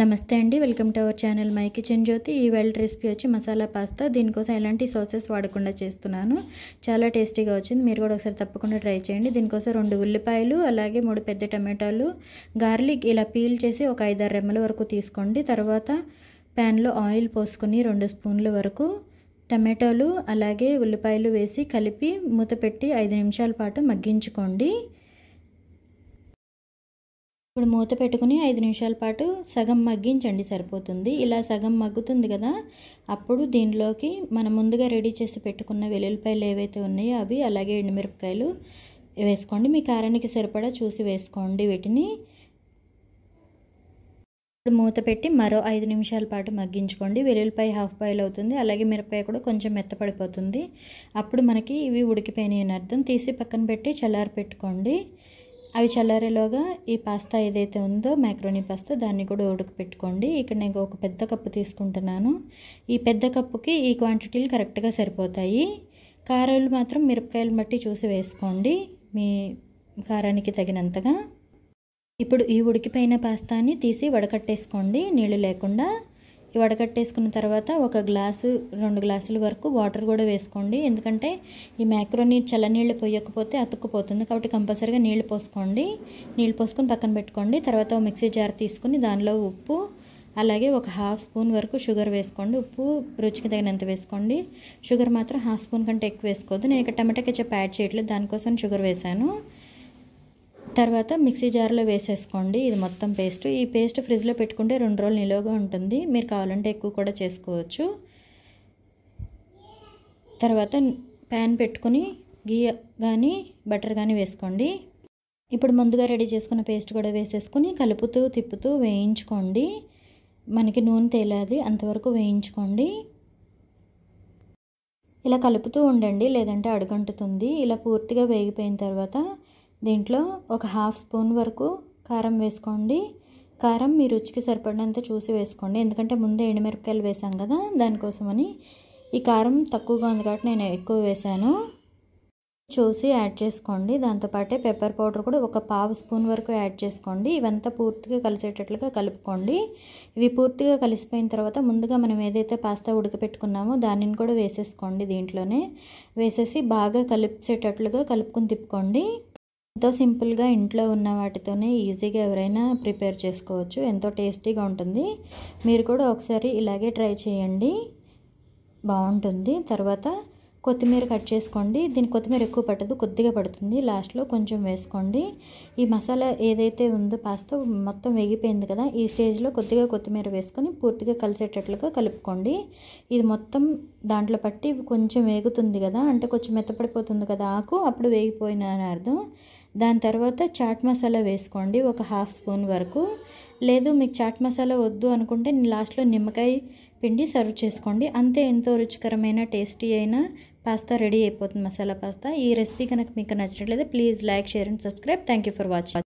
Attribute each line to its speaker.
Speaker 1: నమస్తే అండి welcome to our channel my kitchen Jyothi ఈ వెల్ట్ రెసిపీ వచ్చి మసాలా పాస్తా దీనికోసం ఎలాంటి సాసెస్ వాడకుండా చేస్తున్నాను చాలా టేస్టీగా వచ్చింది మీరు కూడా ఒకసారి తప్పకుండా ట్రై చేయండి దీనికోసం రెండు ఉల్లిపాయలు అలాగే మూడు పెద్ద టమాటాలు గార్లిక్ ఇలా పీల్ చేసి ఒక ఐదారు రెమ్మల వరకు తీసుకోండి తర్వాత ప్యాన్లో ఆయిల్ పోసుకొని రెండు స్పూన్ల వరకు టమాటాలు అలాగే ఉల్లిపాయలు వేసి కలిపి మూత పెట్టి ఐదు నిమిషాల పాటు మగ్గించుకోండి ఇప్పుడు మూత పెట్టుకుని ఐదు నిమిషాల పాటు సగం మగ్గించండి సరిపోతుంది ఇలా సగం మగ్గుతుంది కదా అప్పుడు దీనిలోకి మనం ముందుగా రెడీ చేసి పెట్టుకున్న వెల్లుల్లిపాయలు ఏవైతే ఉన్నాయో అవి అలాగే ఎండుమిరపకాయలు వేసుకోండి మీ కారానికి సరిపడా చూసి వేసుకోండి వీటిని ఇప్పుడు మూత పెట్టి మరో ఐదు నిమిషాల పాటు మగ్గించుకోండి వెల్లుల్లిపాయ హాఫ్ బాయిల్ అవుతుంది అలాగే మిరపకాయ కూడా కొంచెం మెత్తపడిపోతుంది అప్పుడు మనకి ఇవి ఉడికిపోయినాయి అని అర్థం తీసి పక్కన పెట్టి చల్లారి పెట్టుకోండి అవి చల్లారేలోగా ఈ పాస్తా ఏదైతే ఉందో మ్యాక్రోనీ పాస్తా దాన్ని కూడా ఉడకపెట్టుకోండి ఇక్కడ నేను ఒక పెద్ద కప్పు తీసుకుంటున్నాను ఈ పెద్ద కప్పుకి ఈ క్వాంటిటీలు కరెక్ట్గా సరిపోతాయి కారాలు మాత్రం మిరపకాయలు బట్టి చూసి వేసుకోండి మీ కారానికి తగినంతగా ఇప్పుడు ఈ ఉడికిపోయిన పాస్తాని తీసి వడకట్టేసుకోండి నీళ్ళు లేకుండా వడకట్టేసుకున్న తర్వాత ఒక గ్లాసు రెండు గ్లాసుల వరకు వాటర్ కూడా వేసుకోండి ఎందుకంటే ఈ మ్యాక్రోని చల్లనీళ్ళు పోయకపోతే అతుక్కుపోతుంది కాబట్టి కంపల్సరీగా నీళ్ళు పోసుకోండి నీళ్ళు పోసుకొని పక్కన పెట్టుకోండి తర్వాత మిక్సీ జార్ తీసుకుని దానిలో ఉప్పు అలాగే ఒక హాఫ్ స్పూన్ వరకు షుగర్ వేసుకోండి ఉప్పు రుచికి తగినంత వేసుకోండి షుగర్ మాత్రం హాఫ్ స్పూన్ కంటే ఎక్కువ వేసుకోవద్దు నేను ఇక్కడ టమాటా కెచప్ యాడ్ చేయట్లేదు దానికోసం షుగర్ వేశాను తర్వాత మిక్సీ జార్లో వేసేసుకోండి ఇది మొత్తం పేస్ట్ ఈ పేస్ట్ ఫ్రిడ్జ్లో పెట్టుకుంటే రెండు రోజులు నిలువగా ఉంటుంది మీరు కావాలంటే ఎక్కువ కూడా చేసుకోవచ్చు తర్వాత ప్యాన్ పెట్టుకుని గీ కానీ బటర్ కానీ వేసుకోండి ఇప్పుడు ముందుగా రెడీ చేసుకున్న పేస్ట్ కూడా వేసేసుకుని కలుపుతూ తిప్పుతూ వేయించుకోండి మనకి నూనె తేలాది అంతవరకు వేయించుకోండి ఇలా కలుపుతూ ఉండండి లేదంటే అడుగంటుతుంది ఇలా పూర్తిగా వేగిపోయిన తర్వాత దీంట్లో ఒక హాఫ్ స్పూన్ వరకు కారం వేసుకోండి కారం మీ రుచికి సరిపడినంత చూసి వేసుకోండి ఎందుకంటే ముందే ఎండుమిరపకాయలు వేసాం కదా దానికోసమని ఈ కారం తక్కువగా ఉంది కాబట్టి నేను ఎక్కువ వేశాను చూసి యాడ్ చేసుకోండి దాంతోపాటే పెప్పర్ పౌడర్ కూడా ఒక పావు స్పూన్ వరకు యాడ్ చేసుకోండి ఇవంతా పూర్తిగా కలిసేటట్లుగా కలుపుకోండి ఇవి పూర్తిగా కలిసిపోయిన తర్వాత ముందుగా మనం ఏదైతే పాస్తా ఉడకపెట్టుకున్నామో దానిని కూడా వేసేసుకోండి దీంట్లోనే వేసేసి బాగా కలిపేటట్లుగా కలుపుకుని తిప్పుకోండి ఎంతో సింపుల్గా ఇంట్లో ఉన్న వాటితోనే ఈజీగా ఎవరైనా ప్రిపేర్ చేసుకోవచ్చు ఎంతో టేస్టీగా ఉంటుంది మీరు కూడా ఒకసారి ఇలాగే ట్రై చేయండి బాగుంటుంది తర్వాత కొత్తిమీర కట్ చేసుకోండి దీని కొత్తిమీర ఎక్కువ పట్టదు కొద్దిగా పడుతుంది లాస్ట్లో కొంచెం వేసుకోండి ఈ మసాలా ఏదైతే ఉందో పాస్తా మొత్తం వేగిపోయింది కదా ఈ స్టేజ్లో కొద్దిగా కొత్తిమీర వేసుకొని పూర్తిగా కలిసేటట్లుగా కలుపుకోండి ఇది మొత్తం దాంట్లో పట్టి కొంచెం వేగుతుంది కదా అంటే కొంచెం మెత్తపడిపోతుంది కదా ఆకు అప్పుడు వేగిపోయిన అని అర్థం దాని తర్వాత చాట్ మసాలా వేసుకోండి ఒక హాఫ్ స్పూన్ వరకు లేదు మీకు చాట్ మసాలా వద్దు అనుకుంటే లాస్ట్లో నిమ్మకాయ పిండి సర్వ్ చేసుకోండి అంతే ఎంతో రుచికరమైన టేస్టీ అయిన పాస్తా రెడీ అయిపోతుంది మసాలా పాస్తా ఈ రెసిపీ కనుక మీకు నచ్చినట్లయితే please like share and subscribe thank for watching